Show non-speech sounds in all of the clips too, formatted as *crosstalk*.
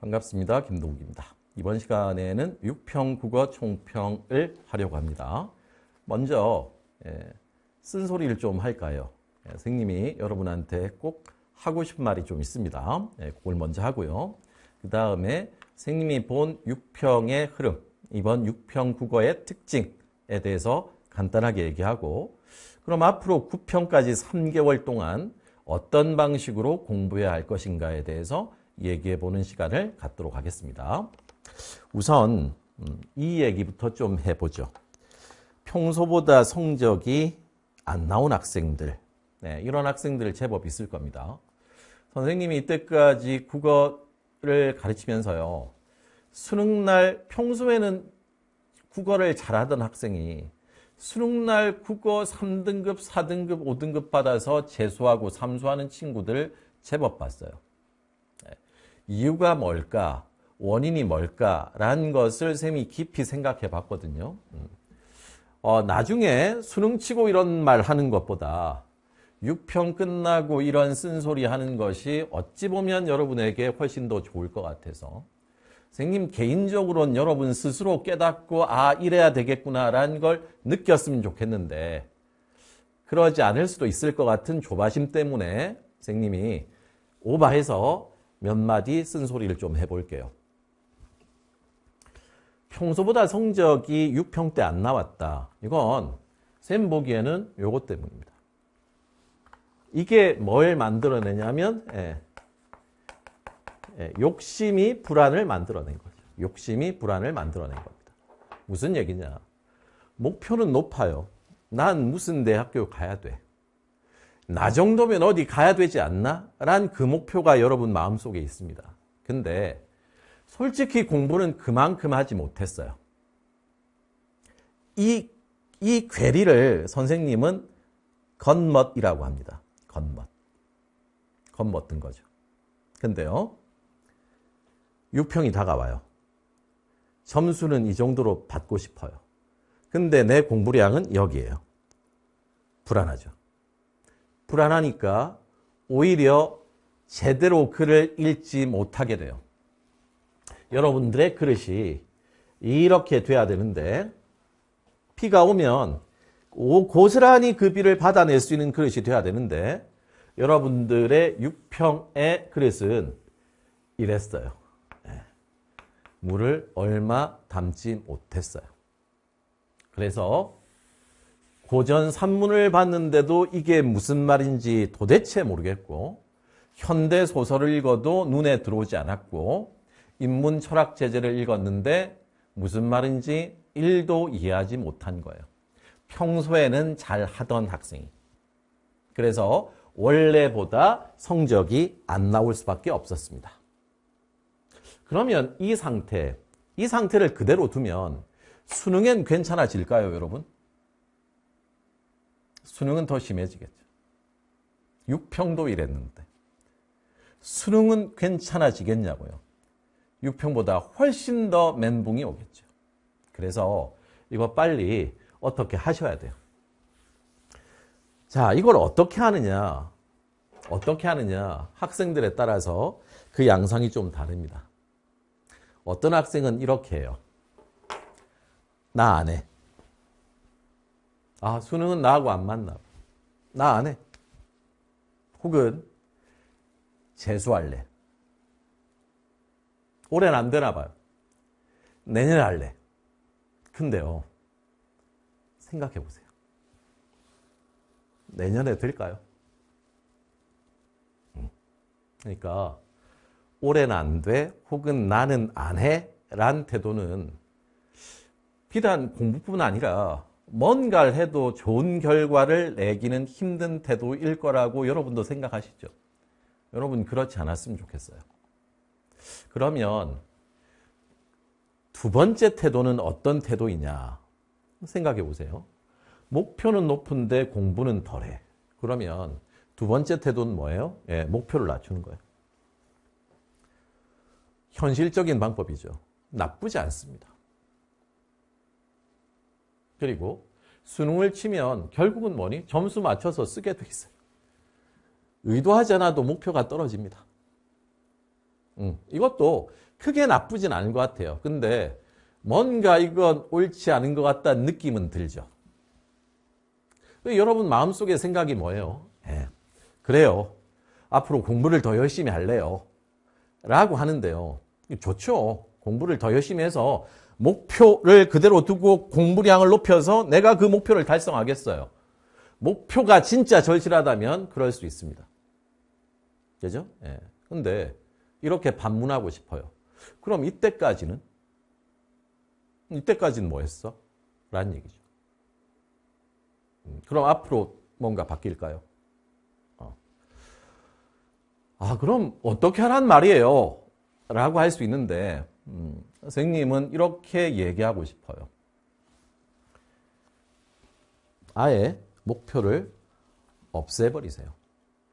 반갑습니다. 김동욱입니다. 이번 시간에는 6평 국어 총평을 하려고 합니다. 먼저 예, 쓴소리를 좀 할까요? 예, 선생님이 여러분한테 꼭 하고 싶은 말이 좀 있습니다. 예, 그걸 먼저 하고요. 그 다음에 선생님이 본6평의 흐름, 이번 6평 국어의 특징에 대해서 간단하게 얘기하고 그럼 앞으로 9평까지 3개월 동안 어떤 방식으로 공부해야 할 것인가에 대해서 얘기해 보는 시간을 갖도록 하겠습니다. 우선 음, 이 얘기부터 좀 해보죠. 평소보다 성적이 안 나온 학생들, 네, 이런 학생들 제법 있을 겁니다. 선생님이 이때까지 국어를 가르치면서요. 수능날 평소에는 국어를 잘하던 학생이 수능날 국어 3등급, 4등급, 5등급 받아서 재수하고 삼수하는 친구들 제법 봤어요. 이유가 뭘까? 원인이 뭘까라는 것을 쌤이 깊이 생각해 봤거든요. 음. 어, 나중에 수능 치고 이런 말 하는 것보다 6평 끝나고 이런 쓴소리 하는 것이 어찌 보면 여러분에게 훨씬 더 좋을 것 같아서 선생님 개인적으로는 여러분 스스로 깨닫고 아 이래야 되겠구나라는 걸 느꼈으면 좋겠는데 그러지 않을 수도 있을 것 같은 조바심 때문에 선생님이 오바해서 몇 마디 쓴소리를 좀 해볼게요. 평소보다 성적이 6평대 안 나왔다. 이건 쌤 보기에는 요것 때문입니다. 이게 뭘 만들어내냐면 예, 예, 욕심이 불안을 만들어낸 거죠. 욕심이 불안을 만들어낸 겁니다. 무슨 얘기냐. 목표는 높아요. 난 무슨 대학교 가야 돼. 나 정도면 어디 가야 되지 않나? 라는 그 목표가 여러분 마음속에 있습니다. 근데 솔직히 공부는 그만큼 하지 못했어요. 이, 이 괴리를 선생님은 겉멋이라고 합니다. 겉멋. 겉멋든 거죠. 근데요. 6평이 다가와요. 점수는 이 정도로 받고 싶어요. 근데 내 공부량은 여기에요. 불안하죠. 불안하니까 오히려 제대로 글을 읽지 못하게 돼요. 여러분들의 그릇이 이렇게 돼야 되는데 비가 오면 고스란히 그 비를 받아낼 수 있는 그릇이 돼야 되는데 여러분들의 육평의 그릇은 이랬어요. 예. 물을 얼마 담지 못했어요. 그래서 고전 산문을 봤는데도 이게 무슨 말인지 도대체 모르겠고 현대 소설을 읽어도 눈에 들어오지 않았고 인문 철학 제재를 읽었는데 무슨 말인지 1도 이해하지 못한 거예요. 평소에는 잘 하던 학생이. 그래서 원래보다 성적이 안 나올 수밖에 없었습니다. 그러면 이 상태, 이 상태를 그대로 두면 수능엔 괜찮아질까요, 여러분? 수능은 더 심해지겠죠. 6평도 이랬는데 수능은 괜찮아지겠냐고요. 6평보다 훨씬 더 멘붕이 오겠죠. 그래서 이거 빨리 어떻게 하셔야 돼요. 자, 이걸 어떻게 하느냐. 어떻게 하느냐. 학생들에 따라서 그 양상이 좀 다릅니다. 어떤 학생은 이렇게 해요. 나 안 해. 아 수능은 나하고 안 맞나 나 안 해. 혹은 재수할래. 올해는 안 되나 봐요. 내년에 할래. 근데요. 생각해 보세요. 내년에 될까요? 음. 그러니까 올해는 안 돼, 혹은 나는 안 해, 라는 태도는 비단 공부뿐 아니라 뭔가를 해도 좋은 결과를 내기는 힘든 태도일 거라고 여러분도 생각하시죠? 여러분 그렇지 않았으면 좋겠어요. 그러면 두 번째 태도는 어떤 태도이냐 생각해 보세요. 목표는 높은데 공부는 덜해. 그러면 두 번째 태도는 뭐예요? 예, 목표를 낮추는 거예요. 현실적인 방법이죠. 나쁘지 않습니다. 그리고 수능을 치면 결국은 뭐니? 점수 맞춰서 쓰게 돼 있어요. 의도하지 않아도 목표가 떨어집니다. 음, 이것도 크게 나쁘진 않은 것 같아요. 근데 뭔가 이건 옳지 않은 것 같다는 느낌은 들죠. 여러분 마음속의 생각이 뭐예요? 네, 그래요. 앞으로 공부를 더 열심히 할래요. 라고 하는데요. 좋죠. 공부를 더 열심히 해서 목표를 그대로 두고 공부량을 높여서 내가 그 목표를 달성하겠어요. 목표가 진짜 절실하다면 그럴 수 있습니다. 되죠? 예. 근데 이렇게 반문하고 싶어요. 그럼 이때까지는? 이때까지는 뭐 했어? 라는 얘기죠. 음, 그럼 앞으로 뭔가 바뀔까요? 어. 아, 그럼 어떻게 하란 말이에요? 라고 할 수 있는데 음, 선생님은 이렇게 얘기하고 싶어요. 아예 목표를 없애버리세요.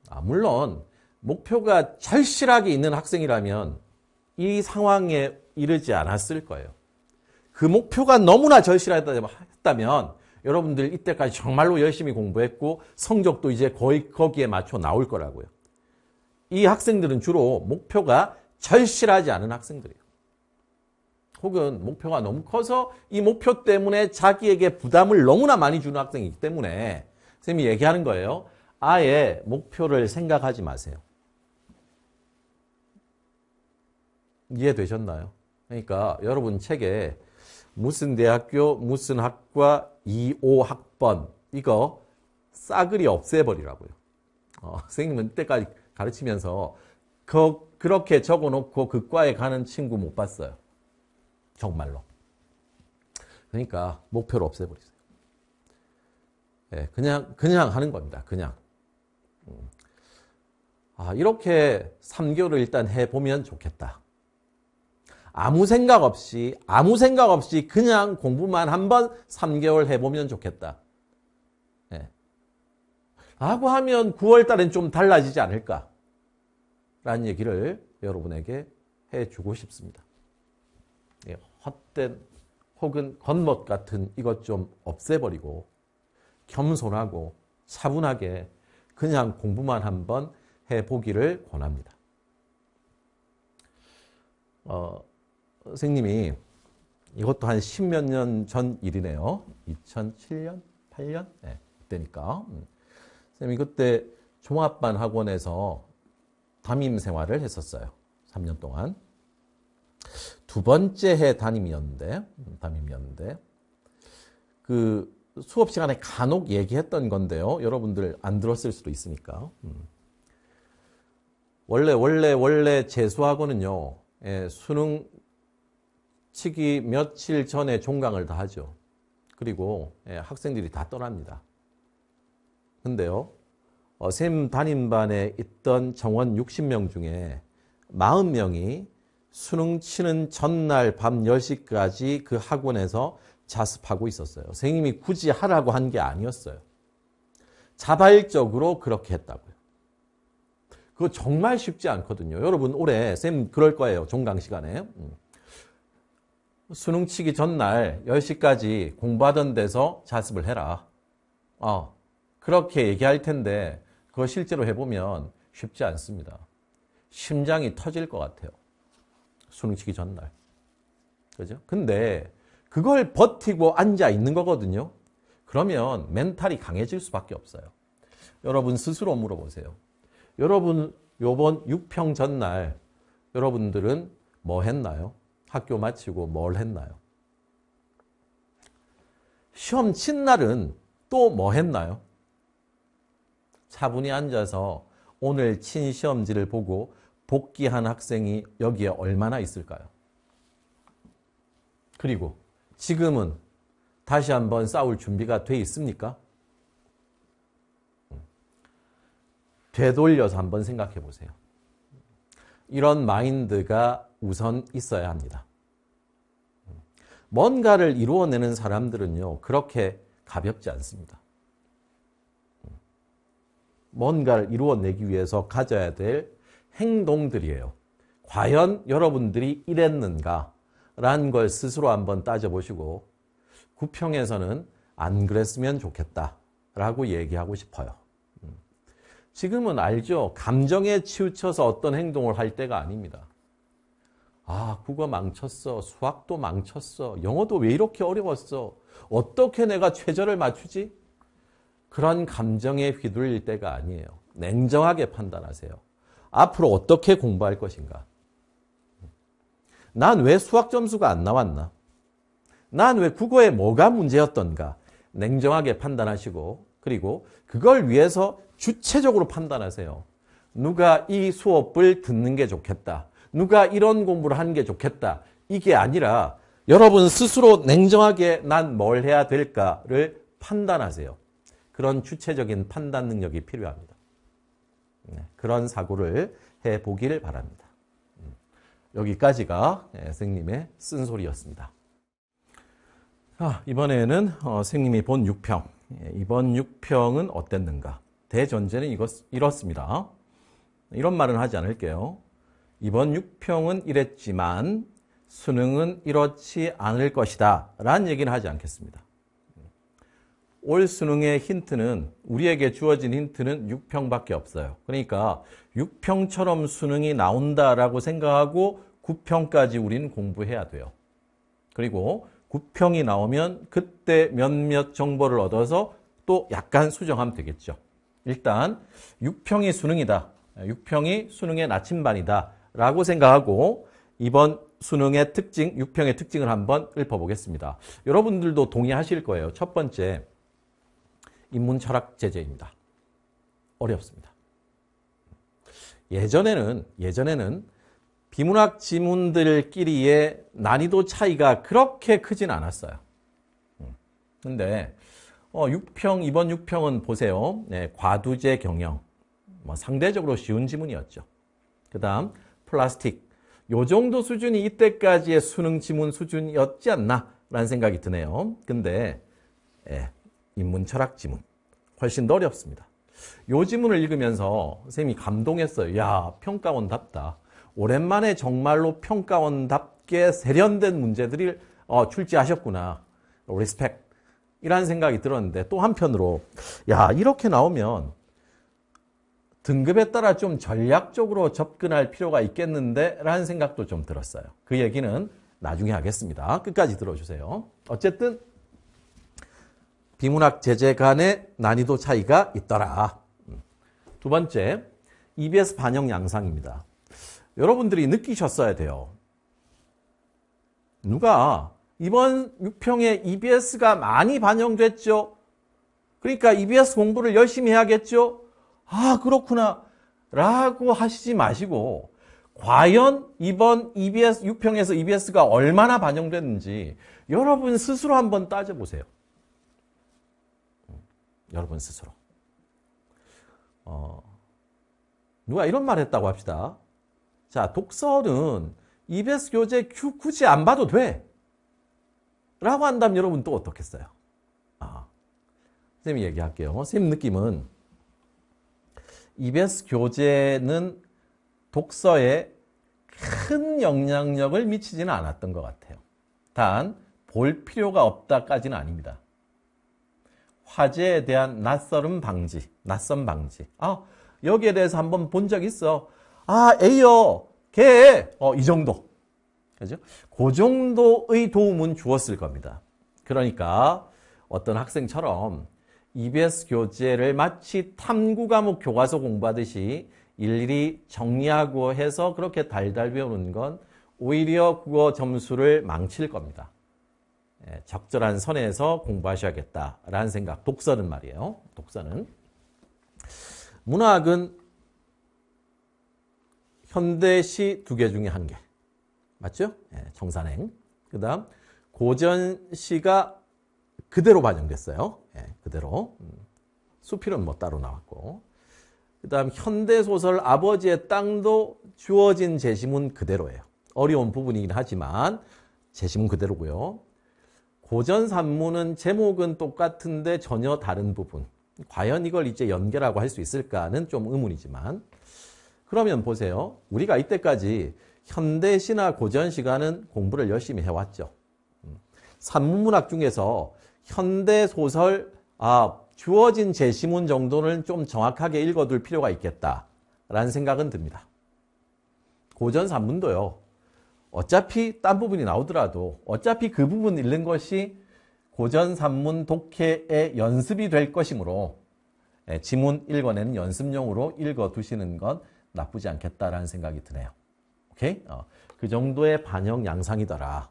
아, 물론 목표가 절실하게 있는 학생이라면 이 상황에 이르지 않았을 거예요. 그 목표가 너무나 절실하다면 여러분들 이때까지 정말로 열심히 공부했고 성적도 이제 거의 거기에 맞춰 나올 거라고요. 이 학생들은 주로 목표가 절실하지 않은 학생들이에요. 혹은 목표가 너무 커서 이 목표 때문에 자기에게 부담을 너무나 많이 주는 학생이기 때문에 선생님이 얘기하는 거예요. 아예 목표를 생각하지 마세요. 이해되셨나요? 그러니까 여러분 책에 무슨 대학교, 무슨 학과, 25학번 이거 싸그리 없애버리라고요. 어, 선생님은 때까지 가르치면서 그, 그렇게 적어놓고 그과에 가는 친구 못 봤어요. 정말로. 그러니까 목표를 없애버리세요. 예, 그냥 그냥 하는 겁니다. 그냥. 음. 아, 이렇게 3개월을 일단 해보면 좋겠다. 아무 생각 없이, 아무 생각 없이 그냥 공부만 한번 3개월 해보면 좋겠다. 예. 라고 하면 9월 달엔 좀 달라지지 않을까? 라는 얘기를 여러분에게 해주고 싶습니다. 예, 헛된 혹은 겉멋 같은 이것 좀 없애버리고 겸손하고 차분하게 그냥 공부만 한번 해보기를 권합니다. 어, 선생님이 이것도 한 십몇 년 전 일이네요. 2007년? 8년? 네, 그때니까. 음. 선생님이 그때 종합반 학원에서 담임 생활을 했었어요. 3년 동안. 두 번째 해 담임이었는데, 담임이었는데, 그 수업 시간에 간혹 얘기했던 건데요. 여러분들 안 들었을 수도 있으니까. 음. 원래, 원래, 원래 재수하고는요, 예, 수능 치기 며칠 전에 종강을 다 하죠. 그리고 예, 학생들이 다 떠납니다. 근데요, 어, 쌤 담임반에 있던 정원 60명 중에 40명이 수능 치는 전날 밤 10시까지 그 학원에서 자습하고 있었어요. 선생님이 굳이 하라고 한 게 아니었어요. 자발적으로 그렇게 했다고요. 그거 정말 쉽지 않거든요. 여러분 올해 쌤 그럴 거예요. 종강 시간에. 음. 수능 치기 전날 10시까지 공부하던 데서 자습을 해라. 어, 그렇게 얘기할 텐데 그거 실제로 해보면 쉽지 않습니다. 심장이 터질 것 같아요. 수능 치기 전날. 그죠? 근데 그걸 버티고 앉아 있는 거거든요. 그러면 멘탈이 강해질 수밖에 없어요. 여러분 스스로 물어보세요. 여러분 요번 6평 전날 여러분들은 뭐 했나요? 학교 마치고 뭘 했나요? 시험 친 날은 또 뭐 했나요? 차분히 앉아서 오늘 친 시험지를 보고 복귀한 학생이 여기에 얼마나 있을까요? 그리고 지금은 다시 한번 싸울 준비가 돼 있습니까? 음. 되돌려서 한번 생각해 보세요. 이런 마인드가 우선 있어야 합니다. 음. 뭔가를 이루어내는 사람들은요, 그렇게 가볍지 않습니다. 음. 뭔가를 이루어내기 위해서 가져야 될 행동들이에요. 과연 여러분들이 이랬는가? 라는 걸 스스로 한번 따져보시고 구평에서는 안 그랬으면 좋겠다 라고 얘기하고 싶어요. 음. 지금은 알죠? 감정에 치우쳐서 어떤 행동을 할 때가 아닙니다. 아, 국어 망쳤어. 수학도 망쳤어. 영어도 왜 이렇게 어려웠어. 어떻게 내가 최저를 맞추지? 그런 감정에 휘둘릴 때가 아니에요. 냉정하게 판단하세요. 앞으로 어떻게 공부할 것인가? 난 왜 수학 점수가 안 나왔나? 난 왜 국어에 뭐가 문제였던가? 냉정하게 판단하시고 그리고 그걸 위해서 주체적으로 판단하세요. 누가 이 수업을 듣는 게 좋겠다. 누가 이런 공부를 하는 게 좋겠다. 이게 아니라 여러분 스스로 냉정하게 난 뭘 해야 될까를 판단하세요. 그런 주체적인 판단 능력이 필요합니다. 네, 그런 사고를 해보길 바랍니다. 음, 여기까지가 예, 선생님의 쓴소리였습니다. 아, 이번에는 어, 선생님이 본 6평. 예, 이번 6평은 어땠는가? 대전제는 이것, 이렇습니다. 이런 말은 하지 않을게요. 이번 6평은 이랬지만 수능은 이렇지 않을 것이다. 라는 얘기는 하지 않겠습니다. 올 수능의 힌트는 우리에게 주어진 힌트는 6평밖에 없어요. 그러니까 6평처럼 수능이 나온다라고 생각하고 9평까지 우리는 공부해야 돼요. 그리고 9평이 나오면 그때 몇몇 정보를 얻어서 또 약간 수정하면 되겠죠. 일단 6평이 수능이다. 6평이 수능의 나침반이다. 라고 생각하고 이번 수능의 특징, 6평의 특징을 한번 읊어보겠습니다. 여러분들도 동의하실 거예요. 첫 번째, 인문철학 제재입니다. 어렵습니다. 예전에는 예전에는 비문학 지문들끼리의 난이도 차이가 그렇게 크진 않았어요. 음. 근데 어, 6평 이번 6평은 보세요. 네, 과두제 경영 뭐 상대적으로 쉬운 지문이었죠. 그 다음 플라스틱 요 정도 수준이 이때까지의 수능 지문 수준이었지 않나 라는 생각이 드네요. 근데 예, 인문철학 지문. 훨씬 더 어렵습니다. 요 지문을 읽으면서 선생님이 감동했어요. 야, 평가원답다. 오랜만에 정말로 평가원답게 세련된 문제들을 어, 출제하셨구나. 리스펙. 이라는 생각이 들었는데 또 한편으로 야, 이렇게 나오면 등급에 따라 좀 전략적으로 접근할 필요가 있겠는데 라는 생각도 좀 들었어요. 그 얘기는 나중에 하겠습니다. 끝까지 들어주세요. 어쨌든 비문학 제재 간의 난이도 차이가 있더라. 음. 두 번째, EBS 반영 양상입니다. 여러분들이 느끼셨어야 돼요. 누가 이번 6평에 EBS가 많이 반영됐죠? 그러니까 EBS 공부를 열심히 해야겠죠? 아, 그렇구나. 라고 하시지 마시고, 과연 이번 EBS 6평에서 EBS가 얼마나 반영됐는지 여러분 스스로 한번 따져보세요. 여러분 스스로. 어, 누가 이런 말 했다고 합시다. 자, 독서는 EBS 교재 큐 굳이 안 봐도 돼. 라고 한다면 여러분 또 어떻겠어요? 아, 선생님이 얘기할게요. 선생님 느낌은 EBS 교재는 독서에 큰 영향력을 미치지는 않았던 것 같아요. 단, 볼 필요가 없다까지는 아닙니다. 화재에 대한 낯설음 방지, 낯선 방지. 아, 여기에 대해서 한번 본 적 있어. 아, 에이요, 걔, 어, 이 정도. 그죠? 그 정도의 도움은 주었을 겁니다. 그러니까 어떤 학생처럼 EBS 교재를 마치 탐구 과목 교과서 공부하듯이 일일이 정리하고 해서 그렇게 달달 배우는 건 오히려 국어 점수를 망칠 겁니다. 예, 적절한 선에서 공부하셔야겠다라는 생각. 독서는 말이에요. 독서는. 문학은 현대시 두 개 중에 한 개. 맞죠? 예, 정산행. 그 다음 고전시가 그대로 반영됐어요. 예, 그대로. 음, 수필은 뭐 따로 나왔고. 그 다음 현대소설 아버지의 땅도 주어진 제시문 그대로예요. 어려운 부분이긴 하지만 제시문 그대로고요. 고전산문은 제목은 똑같은데 전혀 다른 부분. 과연 이걸 이제 연계라고 할 수 있을까는 좀 의문이지만 그러면 보세요. 우리가 이때까지 현대시나 고전시간은 공부를 열심히 해왔죠. 음. 산문문학 중에서 현대소설, 아, 주어진 제시문 정도는 좀 정확하게 읽어둘 필요가 있겠다라는 생각은 듭니다. 고전 산문도요. 어차피 딴 부분이 나오더라도 어차피 그 부분 읽는 것이 고전 산문 독해의 연습이 될 것이므로 예, 지문 읽어내는 연습용으로 읽어두시는 건 나쁘지 않겠다라는 생각이 드네요. 오케이? 어, 그 정도의 반영 양상이더라.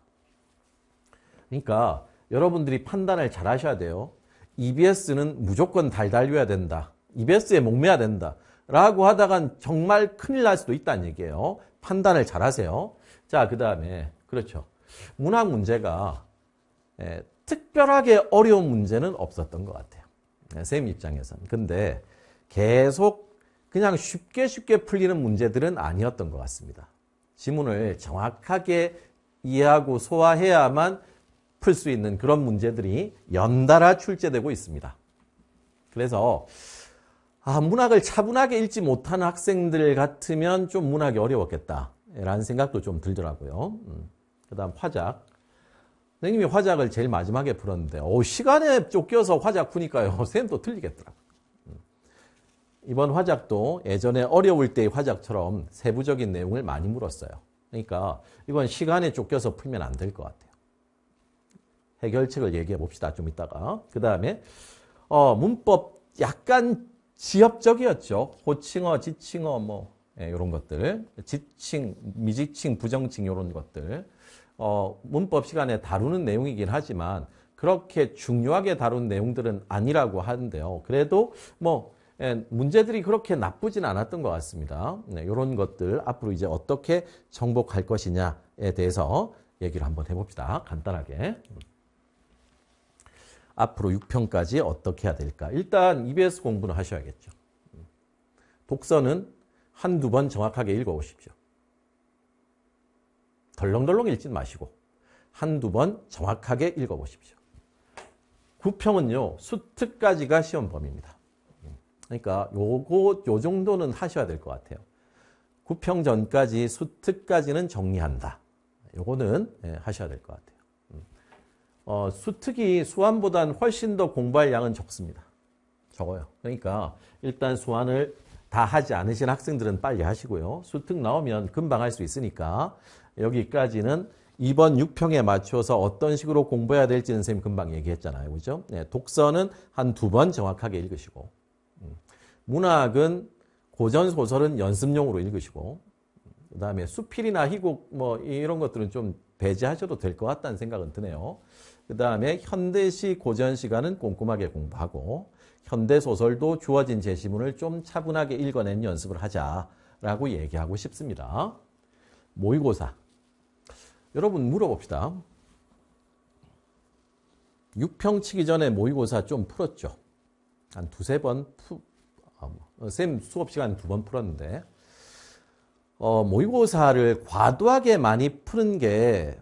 그러니까 여러분들이 판단을 잘 하셔야 돼요. EBS는 무조건 달달려야 된다. EBS에 목매야 된다. 라고 하다간 정말 큰일 날 수도 있다는 얘기예요. 판단을 잘 하세요. 자, 그 다음에 그렇죠. 문학 문제가 에, 예, 특별하게 어려운 문제는 없었던 것 같아요. 에, 예, 쌤입장에선 근데 계속 그냥 쉽게 쉽게 풀리는 문제들은 아니었던 것 같습니다. 지문을 정확하게 이해하고 소화해야만 풀 수 있는 그런 문제들이 연달아 출제되고 있습니다. 그래서 아, 문학을 차분하게 읽지 못하는 학생들 같으면 좀 문학이 어려웠겠다. 라는 생각도 좀 들더라고요. 음. 그 다음 화작. 선생님이 화작을 제일 마지막에 풀었는데 오, 시간에 쫓겨서 화작 푸니까요. *laughs* 쌤도 틀리겠더라고요. 음. 이번 화작도 예전에 어려울 때의 화작처럼 세부적인 내용을 많이 물었어요. 그러니까 이건 시간에 쫓겨서 풀면 안 될 것 같아요. 해결책을 얘기해 봅시다. 좀 이따가. 그 다음에 어, 문법 약간 지엽적이었죠. 호칭어, 지칭어, 뭐 이런 예, 것들, 지칭, 미지칭, 부정칭 이런 것들 어, 문법 시간에 다루는 내용이긴 하지만 그렇게 중요하게 다룬 내용들은 아니라고 하는데요. 그래도 뭐 예, 문제들이 그렇게 나쁘진 않았던 것 같습니다. 네, 이런 것들 앞으로 이제 어떻게 정복할 것이냐에 대해서 얘기를 한번 해봅시다. 간단하게. 앞으로 6편까지 어떻게 해야 될까? 일단 EBS 공부는 하셔야겠죠. 독서는 한두 번 정확하게 읽어보십시오. 덜렁덜렁 읽진 마시고 한두 번 정확하게 읽어보십시오. 구평은요. 수특까지가 시험 범위입니다. 그러니까 요거 요 정도는 하셔야 될 것 같아요. 구평 전까지 수특까지는 정리한다. 요거는 예, 하셔야 될 것 같아요. 음. 어, 수특이 수완보다는 훨씬 더 공부할 양은 적습니다. 적어요. 그러니까 일단 수완을 다 하지 않으신 학생들은 빨리 하시고요. 수특 나오면 금방 할 수 있으니까 여기까지는 이번 6평에 맞춰서 어떤 식으로 공부해야 될지는 선생님 금방 얘기했잖아요. 그죠? 네, 독서는 한 두 번 정확하게 읽으시고 음, 문학은 고전 소설은 연습용으로 읽으시고 그 다음에 수필이나 희곡 뭐 이런 것들은 좀 배제하셔도 될 것 같다는 생각은 드네요. 그 다음에 현대시 고전 시간은 꼼꼼하게 공부하고 현대 소설도 주어진 제시문을 좀 차분하게 읽어낸 연습을 하자라고 얘기하고 싶습니다. 모의고사. 여러분 물어봅시다. 6평 치기 전에 모의고사 좀 풀었죠. 한 두세 번 푸, 아, 뭐, 쌤 수업 시간 두 번 풀었는데 어, 모의고사를 과도하게 많이 푸는 게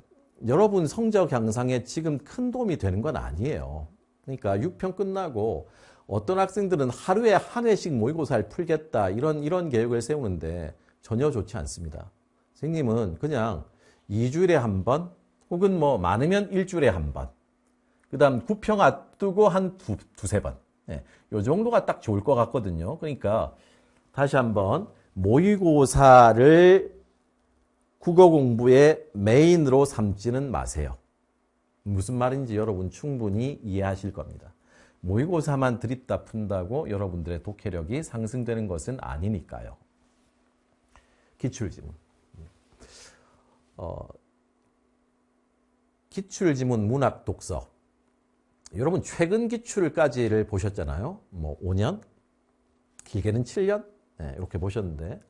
여러분 성적 향상에 지금 큰 도움이 되는 건 아니에요. 그러니까 6평 끝나고 어떤 학생들은 하루에 한 회씩 모의고사를 풀겠다 이런 이런 계획을 세우는데 전혀 좋지 않습니다. 선생님은 그냥 2주일에 한 번 혹은 뭐 많으면 일주일에 한 번. 그다음 구평 앞두고 한 두, 두 세 번. 예, 요 정도가 딱 좋을 것 같거든요. 그러니까 다시 한번 모의고사를 국어 공부의 메인으로 삼지는 마세요. 무슨 말인지 여러분 충분히 이해하실 겁니다. 모의고사만 드립다 푼다고 여러분들의 독해력이 상승되는 것은 아니니까요. 기출지문 어, 기출지문 문학 독서 여러분 최근 기출까지를 보셨잖아요. 뭐 5년, 길게는 7년 네, 이렇게 보셨는데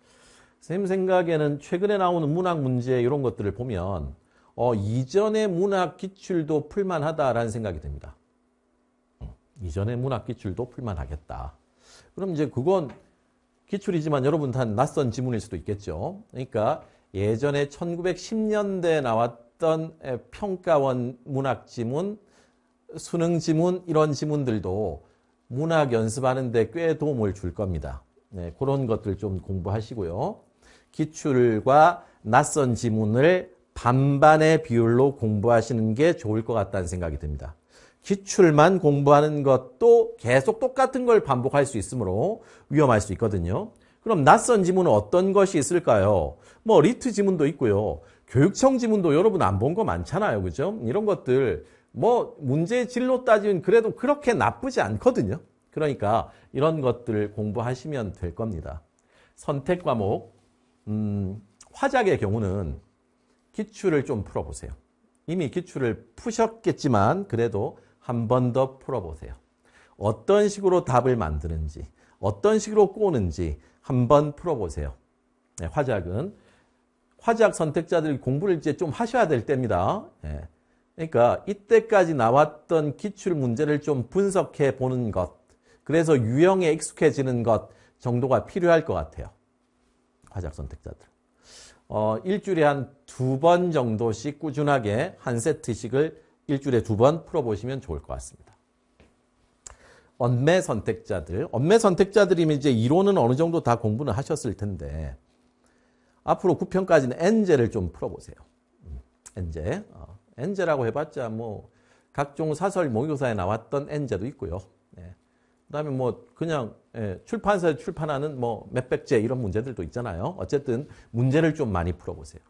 선생님 생각에는 최근에 나오는 문학 문제 이런 것들을 보면 어, 이전의 문학 기출도 풀만하다라는 생각이 듭니다. 이전의 문학 기출도 풀만하겠다. 그럼 이제 그건 기출이지만 여러분한 낯선 지문일 수도 있겠죠. 그러니까 예전에 1910년대에 나왔던 평가원 문학 지문, 수능 지문 이런 지문들도 문학 연습하는데 꽤 도움을 줄 겁니다. 네, 그런 것들 좀 공부하시고요. 기출과 낯선 지문을 반반의 비율로 공부하시는 게 좋을 것 같다는 생각이 듭니다. 기출만 공부하는 것도 계속 똑같은 걸 반복할 수 있으므로 위험할 수 있거든요. 그럼 낯선 지문은 어떤 것이 있을까요? 뭐 리트 지문도 있고요. 교육청 지문도 여러분 안 본 거 많잖아요. 그죠? 이런 것들 뭐 문제 진로 따지면 그래도 그렇게 나쁘지 않거든요. 그러니까 이런 것들 공부하시면 될 겁니다. 선택 과목 음, 화작의 경우는 기출을 좀 풀어보세요. 이미 기출을 푸셨겠지만 그래도 한번더 풀어보세요. 어떤 식으로 답을 만드는지, 어떤 식으로 꼬는지 한 번 풀어보세요. 네, 화작은 화작 선택자들이 공부를 이제 좀 하셔야 될 때입니다. 네. 그러니까 이때까지 나왔던 기출 문제를 좀 분석해 보는 것, 그래서 유형에 익숙해지는 것 정도가 필요할 것 같아요. 화작 선택자들. 어, 일주일에 한 두 번 정도씩 꾸준하게 한 세트씩을 일주일에 두 번 풀어보시면 좋을 것 같습니다. 언매 선택자들. 언매 선택자들이면 이제 이론은 어느 정도 다 공부는 하셨을 텐데, 앞으로 9편까지는 엔제를 좀 풀어보세요. 엔제. 음, 엔제라고 어, 해봤자 뭐, 각종 사설 모교사에 나왔던 엔제도 있고요. 예. 그 다음에 뭐, 그냥, 예, 출판사에 출판하는 뭐, 몇백제 이런 문제들도 있잖아요. 어쨌든, 문제를 좀 많이 풀어보세요.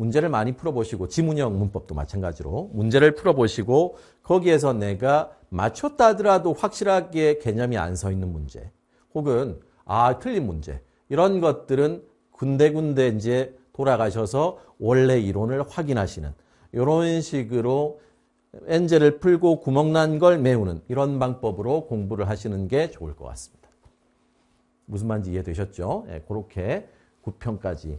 문제를 많이 풀어보시고 지문형 문법도 마찬가지로 문제를 풀어보시고 거기에서 내가 맞췄다 하더라도 확실하게 개념이 안 서 있는 문제 혹은 아 틀린 문제 이런 것들은 군데군데 이제 돌아가셔서 원래 이론을 확인하시는 이런 식으로 엔젤을 풀고 구멍난 걸 메우는 이런 방법으로 공부를 하시는 게 좋을 것 같습니다. 무슨 말인지 이해되셨죠? 예, 그렇게 9편까지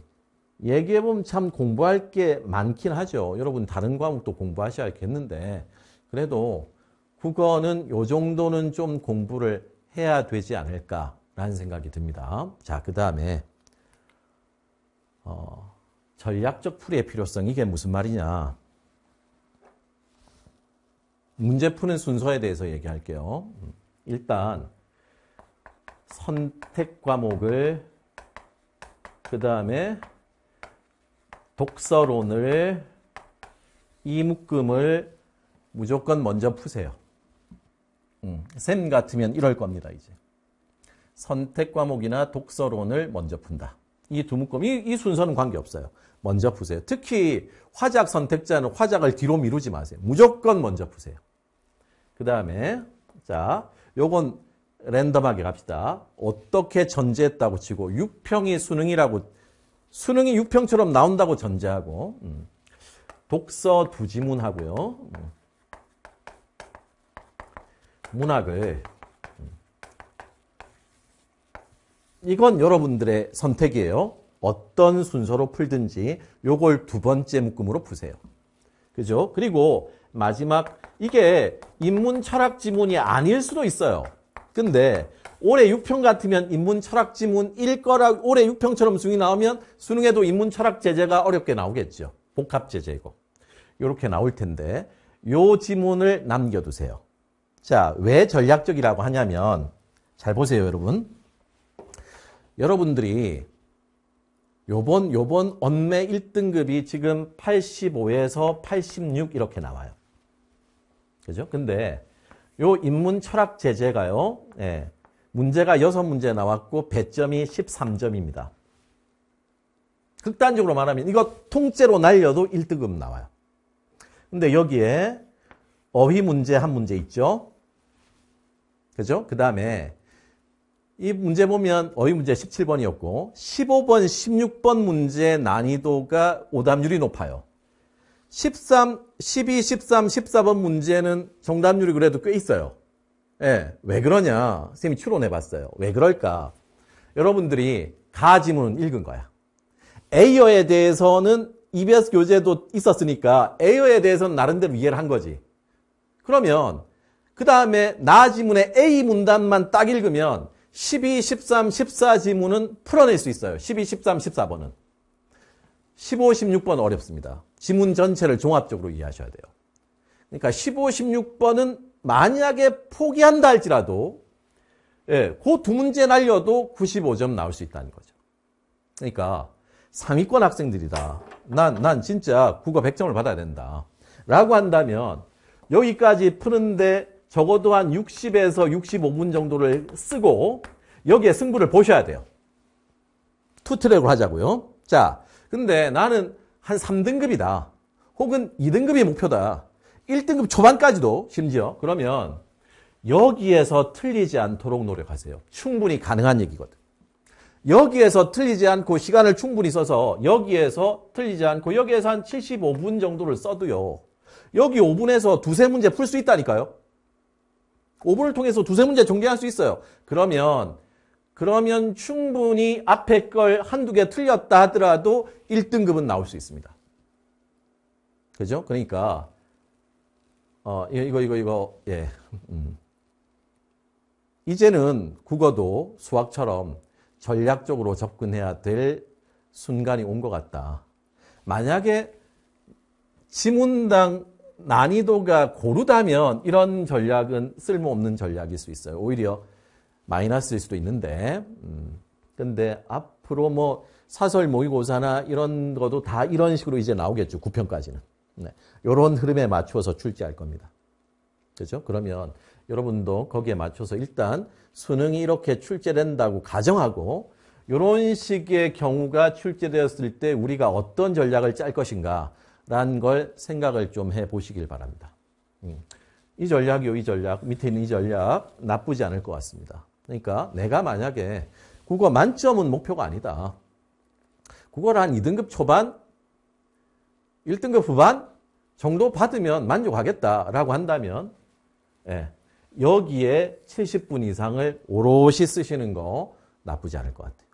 얘기해보면 참 공부할 게 많긴 하죠. 여러분 다른 과목도 공부하셔야겠는데 그래도 국어는 요 정도는 좀 공부를 해야 되지 않을까라는 생각이 듭니다. 자, 그 다음에 어, 전략적 풀이의 필요성 이게 무슨 말이냐. 문제 푸는 순서에 대해서 얘기할게요. 일단 선택 과목을 그 다음에 독서론을 이 묶음을 무조건 먼저 푸세요. 음, 쌤 같으면 이럴 겁니다. 이제 선택 과목이나 독서론을 먼저 푼다. 이 두 묶음 이, 이 순서는 관계없어요. 먼저 푸세요. 특히 화작 선택자는 화작을 뒤로 미루지 마세요. 무조건 먼저 푸세요. 그 다음에 자 요건 랜덤하게 갑시다. 어떻게 전제했다고 치고 6평이 수능이라고 수능이 6평처럼 나온다고 전제하고 음, 독서 두 지문하고요. 음, 문학을 음, 이건 여러분들의 선택이에요. 어떤 순서로 풀든지 요걸 두 번째 묶음으로 푸세요. 그죠? 그리고 마지막 이게 인문 철학 지문이 아닐 수도 있어요. 근데 올해 6평 같으면 인문철학 지문 1거라 올해 6평처럼 수능이 나오면 수능에도 인문철학 제재가 어렵게 나오겠죠. 복합 제재이고. 이렇게 나올 텐데 요 지문을 남겨두세요. 자, 왜 전략적이라고 하냐면 잘 보세요, 여러분. 여러분들이 요번 요번 언매 1등급이 지금 85에서 86 이렇게 나와요. 그죠? 근데 요 인문 철학 제재가요. 예. 문제가 6문제 나왔고 배점이 13점입니다. 극단적으로 말하면 이거 통째로 날려도 1등급 나와요. 근데 여기에 어휘 문제 한 문제 있죠? 그죠? 그 다음에 이 문제 보면 어휘 문제 17번이었고 15번, 16번 문제 난이도가 오답률이 높아요. 13, 12, 13, 14번 문제는 정답률이 그래도 꽤 있어요. 예, 왜 그러냐? 선생님이 추론해 봤어요. 왜 그럴까? 여러분들이 가지문 읽은 거야. 에이어에 대해서는 EBS 교재도 있었으니까 에이어에 대해서는 나름대로 이해를 한 거지. 그러면 그 다음에 나 지문의 A 문단만 딱 읽으면 12, 13, 14 지문은 풀어낼 수 있어요. 12, 13, 14번은. 15, 16번 어렵습니다. 지문 전체를 종합적으로 이해하셔야 돼요. 그러니까 15, 16번은 만약에 포기한다 할지라도 예, 그 두 문제 날려도 95점 나올 수 있다는 거죠. 그러니까 상위권 학생들이다. 난, 난 진짜 국어 100점을 받아야 된다. 라고 한다면 여기까지 푸는데 적어도 한 60에서 65분 정도를 쓰고 여기에 승부를 보셔야 돼요. 투트랙을 하자고요. 자, 근데 나는 한 3등급이다. 혹은 2등급이 목표다. 1등급 초반까지도 심지어 그러면 여기에서 틀리지 않도록 노력하세요. 충분히 가능한 얘기거든. 여기에서 틀리지 않고 시간을 충분히 써서 여기에서 틀리지 않고 여기에서 한 75분 정도를 써도요. 여기 5분에서 두세 문제 풀 수 있다니까요. 5분을 통해서 두세 문제 정리할 수 있어요. 그러면 그러면 충분히 앞에 걸 한두 개 틀렸다 하더라도 1등급은 나올 수 있습니다. 그죠? 그러니까 어, 이거, 이거, 이거, 예. 음. 이제는 국어도 수학처럼 전략적으로 접근해야 될 순간이 온 것 같다. 만약에 지문당 난이도가 고르다면 이런 전략은 쓸모없는 전략일 수 있어요. 오히려 마이너스일 수도 있는데. 음. 근데 앞으로 뭐 사설 모의고사나 이런 것도 다 이런 식으로 이제 나오겠죠. 9편까지는. 네. 요런 흐름에 맞춰서 출제할 겁니다. 그죠? 그러면 여러분도 거기에 맞춰서 일단 수능이 이렇게 출제된다고 가정하고 요런 식의 경우가 출제되었을 때 우리가 어떤 전략을 짤 것인가 라는 걸 생각을 좀 해보시길 바랍니다. 음. 이 전략이요, 이 전략, 밑에 있는 이 전략 나쁘지 않을 것 같습니다. 그러니까 내가 만약에 국어 만점은 목표가 아니다. 국어를 한 2등급 초반 1등급 후반 정도 받으면 만족하겠다라고 한다면 예, 여기에 70분 이상을 오롯이 쓰시는 거 나쁘지 않을 것 같아요.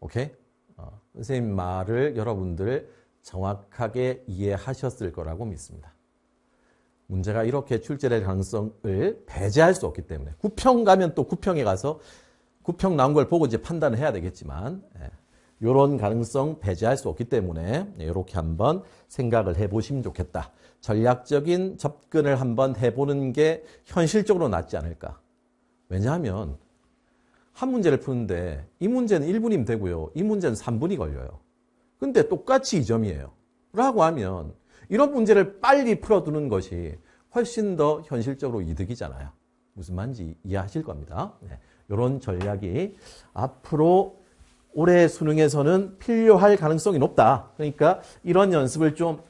오케이? 어, 선생님 말을 여러분들 정확하게 이해하셨을 거라고 믿습니다. 문제가 이렇게 출제될 가능성을 배제할 수 없기 때문에 구평 가면 또 구평에 가서 구평 나온 걸 보고 이제 판단을 해야 되겠지만 예. 이런 가능성 배제할 수 없기 때문에 이렇게 네, 한번 생각을 해보시면 좋겠다. 전략적인 접근을 한번 해보는 게 현실적으로 낫지 않을까. 왜냐하면 한 문제를 푸는데 이 문제는 1분이면 되고요. 이 문제는 3분이 걸려요. 근데 똑같이 이점이에요 라고 하면 이런 문제를 빨리 풀어두는 것이 훨씬 더 현실적으로 이득이잖아요. 무슨 말인지 이해하실 겁니다. 네. 이런 전략이 앞으로 올해 수능에서는 필요할 가능성이 높다. 그러니까 이런 연습을 좀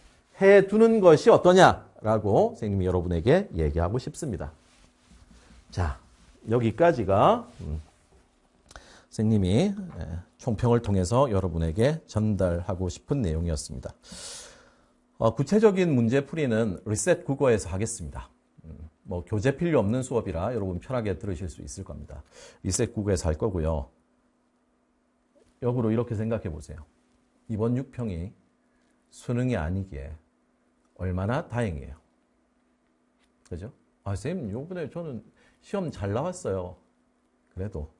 해두는 것이 어떠냐라고 선생님이 여러분에게 얘기하고 싶습니다. 자, 여기까지가 음, 선생님이 예, 총평을 통해서 여러분에게 전달하고 싶은 내용이었습니다. 어, 구체적인 문제풀이는 리셋 국어에서 하겠습니다. 음, 뭐 교재 필요 없는 수업이라 여러분 편하게 들으실 수 있을 겁니다. 리셋 국어에서 할 거고요. 역으로 이렇게 생각해 보세요. 이번 6평이 수능이 아니기에 얼마나 다행이에요. 그죠? 아, 쌤, 요번에 저는 시험 잘 나왔어요. 그래도,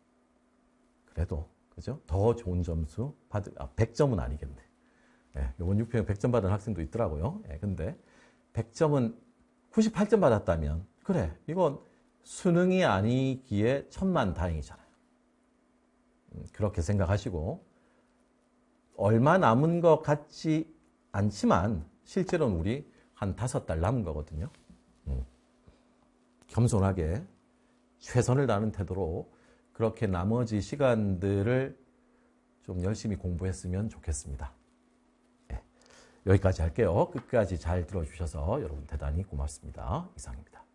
그래도, 그죠? 더 좋은 점수 받을, 아, 100점은 아니겠네. 예, 요번 6평에 100점 받은 학생도 있더라고요. 예, 근데 100점은 98점 받았다면, 그래, 이건 수능이 아니기에 천만 다행이잖아요. 음, 그렇게 생각하시고 얼마 남은 것 같지 않지만 실제로는 우리 한 다섯 달 남은 거거든요. 음, 겸손하게 최선을 다하는 태도로 그렇게 나머지 시간들을 좀 열심히 공부했으면 좋겠습니다. 네. 여기까지 할게요. 끝까지 잘 들어주셔서 여러분 대단히 고맙습니다. 이상입니다.